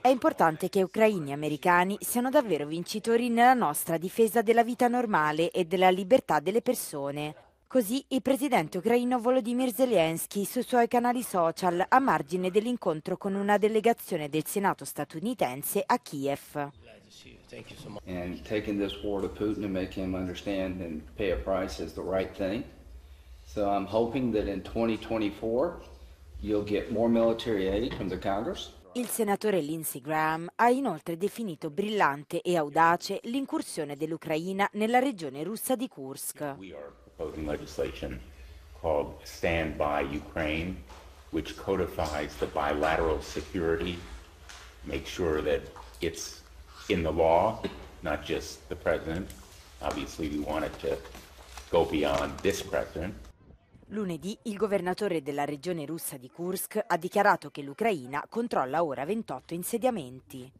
È importante che ucraini e americani siano davvero vincitori nella nostra difesa della vita normale e della libertà delle persone. Così il presidente ucraino Volodymyr Zelensky sui suoi canali social a margine dell'incontro con una delegazione del Senato statunitense a Kiev. And taking this war to Putin and make him understand and pay a price is the right thing. So I'm hoping that in 2024 il senatore Lindsey Graham ha inoltre definito brillante e audace l'incursione dell'Ucraina nella regione russa di Kursk. Stand by Ukraine, which codifies the bilateral security, make sure that it's in the law, not just the president. Obviously, we want it to go beyond this president. Lunedì il governatore della regione russa di Kursk ha dichiarato che l'Ucraina controlla ora 28 insediamenti.